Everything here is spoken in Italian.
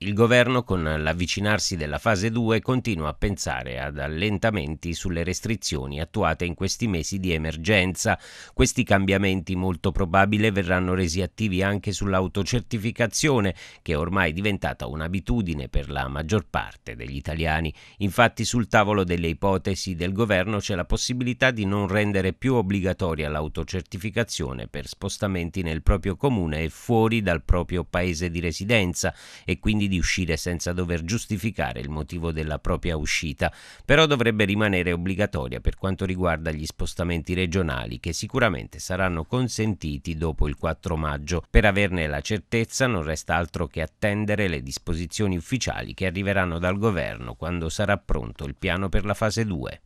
Il governo, con l'avvicinarsi della fase 2, continua a pensare ad allentamenti sulle restrizioni attuate in questi mesi di emergenza. Questi cambiamenti molto probabile verranno resi attivi anche sull'autocertificazione, che è ormai diventata un'abitudine per la maggior parte degli italiani. Infatti sul tavolo delle ipotesi del governo c'è la possibilità di non rendere più obbligatoria l'autocertificazione per spostamenti nel proprio comune e fuori dal proprio paese di residenza e quindi quindi di uscire senza dover giustificare il motivo della propria uscita, però dovrebbe rimanere obbligatoria per quanto riguarda gli spostamenti regionali che sicuramente saranno consentiti dopo il 4 maggio. Per averne la certezza non resta altro che attendere le disposizioni ufficiali che arriveranno dal governo quando sarà pronto il piano per la fase 2.